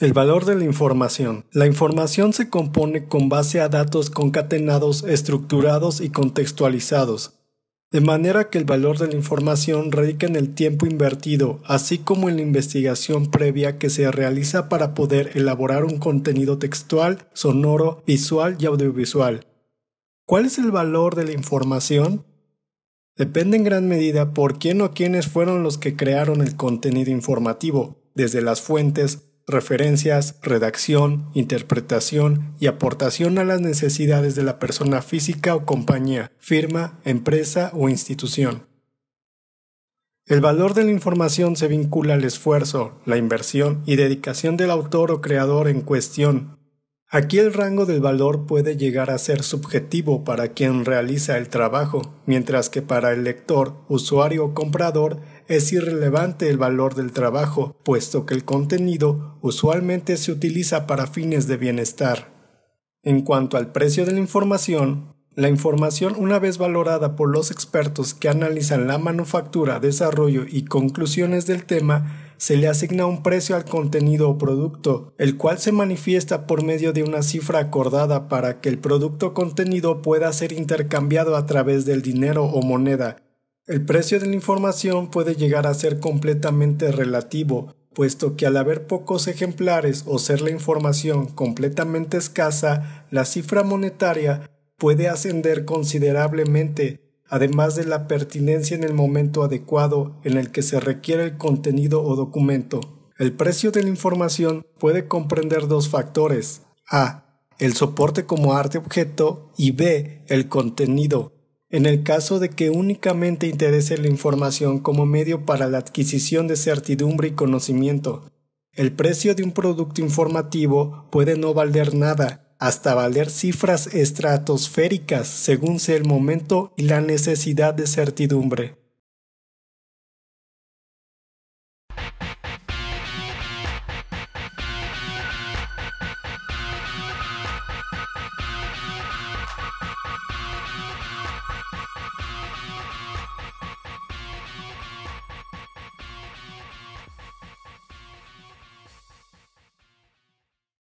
El valor de la información. La información se compone con base a datos concatenados, estructurados y contextualizados, de manera que el valor de la información radica en el tiempo invertido, así como en la investigación previa que se realiza para poder elaborar un contenido textual, sonoro, visual y audiovisual. ¿Cuál es el valor de la información? Depende en gran medida por quién o quiénes fueron los que crearon el contenido informativo, desde las fuentes, referencias, redacción, interpretación y aportación a las necesidades de la persona física o compañía, firma, empresa o institución. El valor de la información se vincula al esfuerzo, la inversión y dedicación del autor o creador en cuestión, Aquí el rango del valor puede llegar a ser subjetivo para quien realiza el trabajo, mientras que para el lector, usuario o comprador es irrelevante el valor del trabajo, puesto que el contenido usualmente se utiliza para fines de bienestar. En cuanto al precio de la información, la información una vez valorada por los expertos que analizan la manufactura, desarrollo y conclusiones del tema se le asigna un precio al contenido o producto, el cual se manifiesta por medio de una cifra acordada para que el producto o contenido pueda ser intercambiado a través del dinero o moneda. El precio de la información puede llegar a ser completamente relativo, puesto que al haber pocos ejemplares o ser la información completamente escasa, la cifra monetaria puede ascender considerablemente además de la pertinencia en el momento adecuado en el que se requiere el contenido o documento. El precio de la información puede comprender dos factores. A. El soporte como arte objeto y B. El contenido. En el caso de que únicamente interese la información como medio para la adquisición de certidumbre y conocimiento, el precio de un producto informativo puede no valer nada hasta valer cifras estratosféricas según sea el momento y la necesidad de certidumbre.